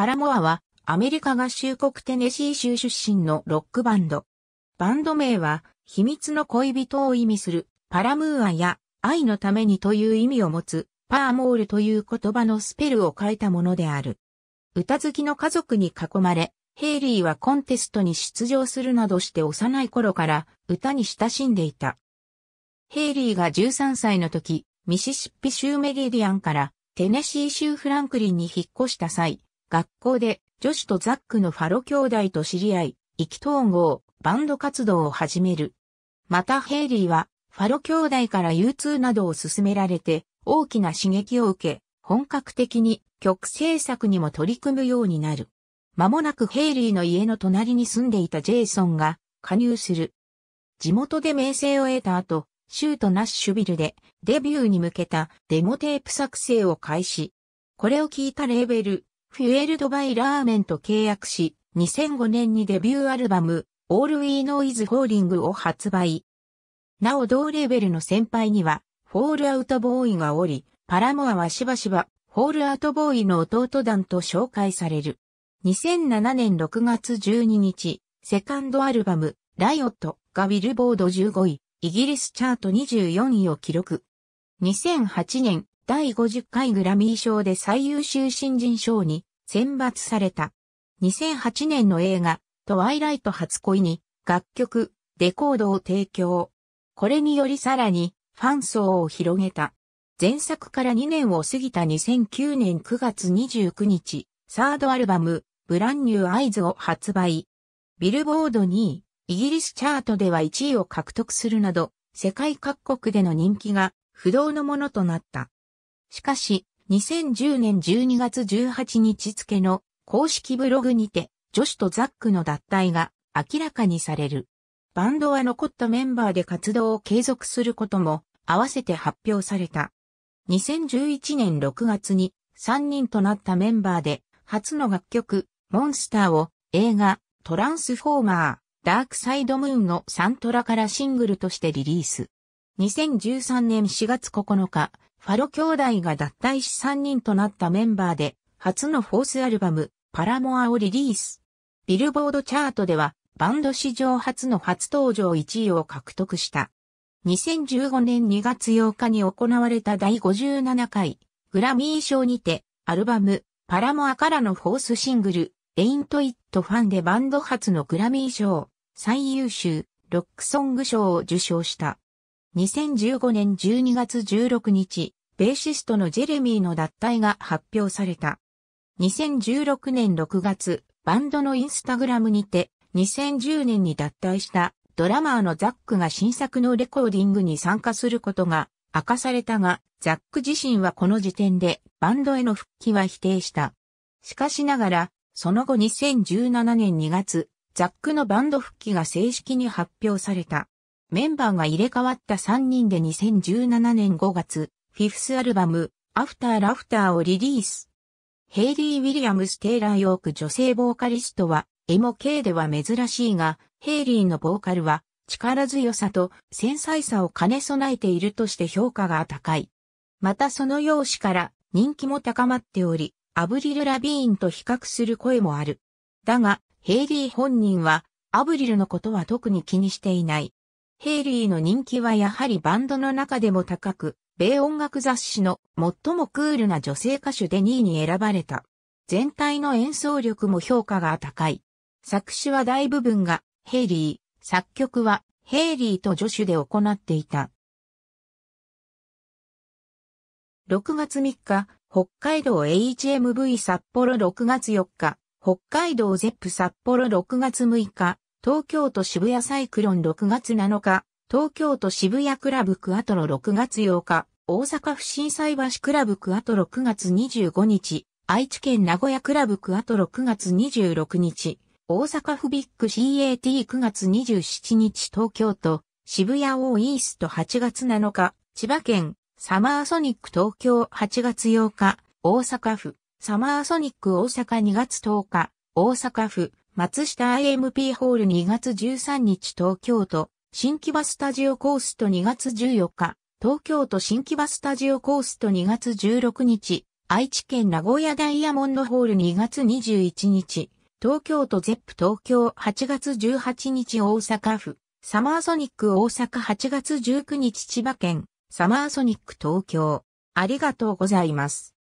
パラモアはアメリカ合衆国テネシー州出身のロックバンド。バンド名は秘密の恋人を意味するパラムーアや愛のためにという意味を持つパーモールという言葉のスペルを変えたものである。歌好きの家族に囲まれ、ヘイリーはコンテストに出場するなどして幼い頃から歌に親しんでいた。ヘイリーが13歳の時、ミシシッピ州メリディアンからテネシー州フランクリンに引っ越した際、学校で女子とザックのファロ兄弟と知り合い、意気統合、バンド活動を始める。またヘイリーは、ファロ兄弟から U2 などを勧められて、大きな刺激を受け、本格的に曲制作にも取り組むようになる。間もなくヘイリーの家の隣に住んでいたジェイソンが加入する。地元で名声を得た後、シュート・ナッシュビルでデビューに向けたデモテープ作成を開始。これを聞いたレーベル、フュエルドバイラーメンと契約し、2005年にデビューアルバム、オールウィーノイズホーリングを発売。なお同レベルの先輩には、フォールアウトボーイがおり、パラモアはしばしば、フォールアウトボーイの弟団と紹介される。2007年6月12日、セカンドアルバム、ライオットがビルボード15位、イギリスチャート24位を記録。2008年、第50回グラミー賞で最優秀新人賞に選抜された。2008年の映画、トワイライト初恋に楽曲、レコードを提供。これによりさらにファン層を広げた。前作から2年を過ぎた2009年9月29日、サードアルバム、ブランニューアイズを発売。ビルボード2位、イギリスチャートでは1位を獲得するなど、世界各国での人気が不動のものとなった。しかし、2010年12月18日付の公式ブログにて、ジョシとザックの脱退が明らかにされる。バンドは残ったメンバーで活動を継続することも合わせて発表された。2011年6月に3人となったメンバーで初の楽曲、モンスターを映画、トランスフォーマー、ダークサイドムーンのサントラからシングルとしてリリース。2013年4月9日、ファロ兄弟が脱退し3人となったメンバーで、初のフォースアルバム、パラモアをリリース。ビルボードチャートでは、バンド史上初の初登場1位を獲得した。2015年2月8日に行われた第57回グラミー賞にてアルバムパラモアからのフォースシングル Ain't It Fun でバンド初のグラミー賞最優秀ロックソング賞を受賞した。2015年12月16日、ベーシストのジェレミーの脱退が発表された。2016年6月、バンドのインスタグラムにて、2010年に脱退したドラマーのザックが新作のレコーディングに参加することが明かされたが、ザック自身はこの時点でバンドへの復帰は否定した。しかしながら、その後2017年2月、ザックのバンド復帰が正式に発表された。メンバーが入れ替わった3人で2017年5月、フィフスアルバム、アフターラフターをリリース。ヘイリー・ウィリアムス・テイラー・ヨーク女性ボーカリストは、エモ系では珍しいが、ヘイリーのボーカルは、力強さと繊細さを兼ね備えているとして評価が高い。またその容姿から人気も高まっており、アブリル・ラビーンと比較する声もある。だが、ヘイリー本人は、アブリルのことは特に気にしていない。ヘイリーの人気はやはりバンドの中でも高く、米音楽雑誌の最もクールな女性歌手で2位に選ばれた。全体の演奏力も評価が高い。作詞は大部分がヘイリー、作曲はヘイリーと助手で行っていた。6月3日、北海道 HMV 札幌6月4日、北海道ゼップ札幌6月6日、東京都渋谷サイクロン6月7日、東京都渋谷クラブクアトロ6月8日、大阪府震災橋クラブクアトロ9月25日、愛知県名古屋クラブクアトロ9月26日、大阪府ビッグ CAT9 月27日東京都渋谷オーイースト8月7日、千葉県サマーソニック東京8月8日、大阪府サマーソニック大阪2月10日、大阪府松下 IMP ホール2月13日東京都、新木場スタジオコースト2月14日、東京都新木場スタジオコースト2月16日、愛知県名古屋ダイヤモンドホール2月21日、東京都ゼップ東京8月18日大阪府、サマーソニック大阪8月19日千葉県、サマーソニック東京。ありがとうございます。